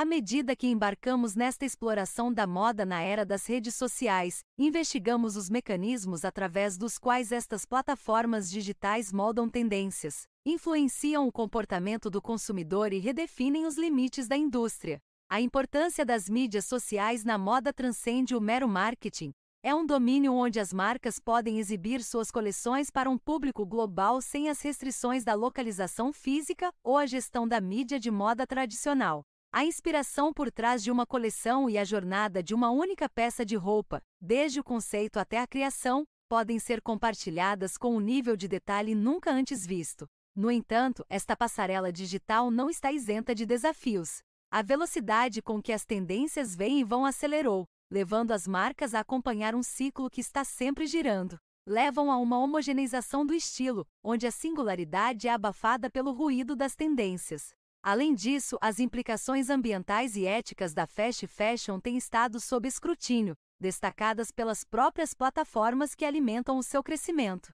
À medida que embarcamos nesta exploração da moda na era das redes sociais, investigamos os mecanismos através dos quais estas plataformas digitais moldam tendências, influenciam o comportamento do consumidor e redefinem os limites da indústria. A importância das mídias sociais na moda transcende o mero marketing. É um domínio onde as marcas podem exibir suas coleções para um público global sem as restrições da localização física ou a gestão da mídia de moda tradicional. A inspiração por trás de uma coleção e a jornada de uma única peça de roupa, desde o conceito até a criação, podem ser compartilhadas com um nível de detalhe nunca antes visto. No entanto, esta passarela digital não está isenta de desafios. A velocidade com que as tendências vêm e vão acelerou, levando as marcas a acompanhar um ciclo que está sempre girando. Levam a uma homogeneização do estilo, onde a singularidade é abafada pelo ruído das tendências. Além disso, as implicações ambientais e éticas da fast fashion têm estado sob escrutínio, destacadas pelas próprias plataformas que alimentam o seu crescimento.